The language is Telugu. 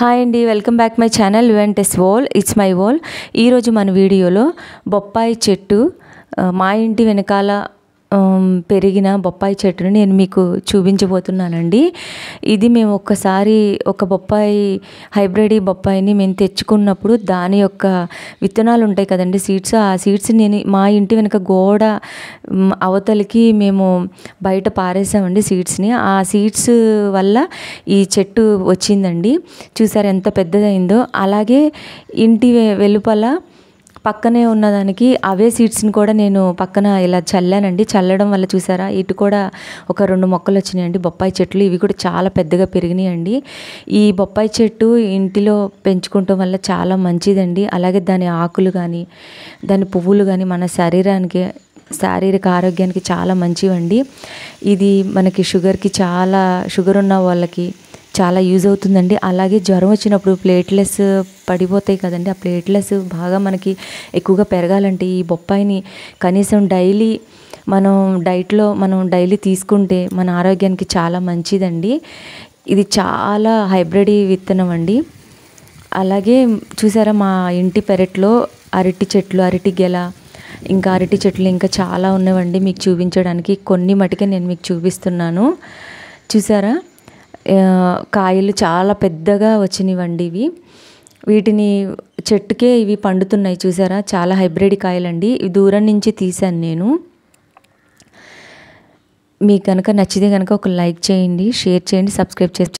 హాయ్ అండి వెల్కమ్ బ్యాక్ మై ఛానల్ యువెంటెస్ వోల్ ఇట్స్ మై వోల్ ఈరోజు మన వీడియోలో బొప్పాయి చెట్టు మా ఇంటి వెనకాల పెరిగిన బొప్పాయి చెట్టును నేను మీకు చూపించబోతున్నానండి ఇది మేము ఒక్కసారి ఒక బొప్పాయి హైబ్రిడ్ బొప్పాయిని మేము తెచ్చుకున్నప్పుడు దాని యొక్క విత్తనాలు ఉంటాయి కదండి సీడ్స్ ఆ సీడ్స్ నేను మా ఇంటి వెనుక గోడ అవతలికి మేము బయట పారేసామండి సీడ్స్ని ఆ సీడ్స్ వల్ల ఈ చెట్టు వచ్చిందండి చూసారు ఎంత పెద్దదైందో అలాగే ఇంటి వెలుపల పక్కనే ఉన్నదానికి అవే సీడ్స్ని కూడా నేను పక్కన ఇలా చల్లానండి చల్లడం వల్ల చూసారా ఇటు కూడా ఒక రెండు మొక్కలు వచ్చినాయండి బొప్పాయి చెట్లు ఇవి కూడా చాలా పెద్దగా పెరిగినాయండి ఈ బొప్పాయి చెట్టు ఇంటిలో పెంచుకోవటం వల్ల చాలా మంచిదండి అలాగే దాని ఆకులు కానీ దాని పువ్వులు కానీ మన శరీరానికి శారీరక ఆరోగ్యానికి చాలా మంచివండి ఇది మనకి షుగర్కి చాలా షుగర్ ఉన్న వాళ్ళకి చాలా యూజ్ అవుతుందండి అలాగే జ్వరం వచ్చినప్పుడు ప్లేట్లెస్ పడిపోతాయి కదండి ఆ ప్లేట్లెస్ బాగా మనకి ఎక్కువగా పెరగాలంటే ఈ బొప్పాయిని కనీసం డైలీ మనం డైట్లో మనం డైలీ తీసుకుంటే మన ఆరోగ్యానికి చాలా మంచిదండి ఇది చాలా హైబ్రిడ్ విత్తనం అండి అలాగే చూసారా మా ఇంటి పెరట్లో అరటి చెట్లు అరటి గెల ఇంకా అరటి చెట్లు ఇంకా చాలా ఉన్నవండి మీకు చూపించడానికి కొన్ని మటుకే నేను మీకు చూపిస్తున్నాను చూసారా కాయలు చాలా పెద్దగా వచ్చినవండి ఇవి వీటిని చెట్టుకే ఇవి పండుతున్నాయి చూసారా చాలా హైబ్రిడ్ కాయలండి ఇవి దూరం నుంచి తీశాను నేను మీకు కనుక నచ్చితే కనుక ఒక లైక్ చేయండి షేర్ చేయండి సబ్స్క్రైబ్ చేసి